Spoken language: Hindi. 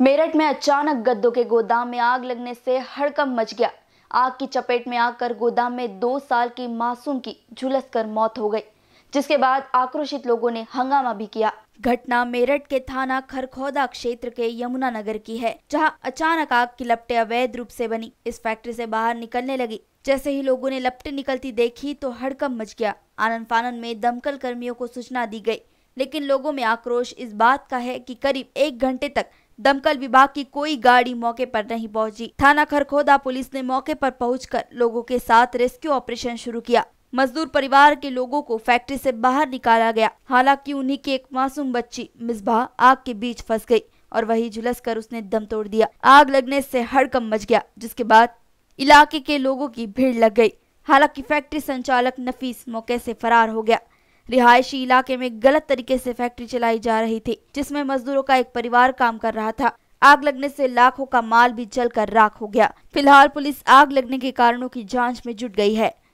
मेरठ में अचानक गद्दों के गोदाम में आग लगने से हड़कम मच गया आग की चपेट में आकर गोदाम में दो साल की मासूम की झुलस कर मौत हो गई जिसके बाद आक्रोशित लोगों ने हंगामा भी किया घटना मेरठ के थाना खरखौदा क्षेत्र के यमुना नगर की है जहां अचानक आग की लपटे अवैध रूप से बनी इस फैक्ट्री से बाहर निकलने लगी जैसे ही लोगों ने लपटे निकलती देखी तो हड़कम मच गया आनंद फानन में दमकल कर्मियों को सूचना दी गई लेकिन लोगों में आक्रोश इस बात का है कि करीब एक घंटे तक दमकल विभाग की कोई गाड़ी मौके पर नहीं पहुंची थाना खरखोदा पुलिस ने मौके पर पहुंचकर लोगों के साथ रेस्क्यू ऑपरेशन शुरू किया मजदूर परिवार के लोगों को फैक्ट्री से बाहर निकाला गया हालांकि उन्हीं की एक मासूम बच्ची मिसबा आग के बीच फंस गई और वही झुलस कर उसने दम तोड़ दिया आग लगने से हड़कम मच गया जिसके बाद इलाके के लोगों की भीड़ लग गई हालांकि फैक्ट्री संचालक नफीस मौके से फरार हो गया रिहायशी इलाके में गलत तरीके से फैक्ट्री चलाई जा रही थी जिसमें मजदूरों का एक परिवार काम कर रहा था आग लगने से लाखों का माल भी जलकर राख हो गया फिलहाल पुलिस आग लगने के कारणों की जांच में जुट गई है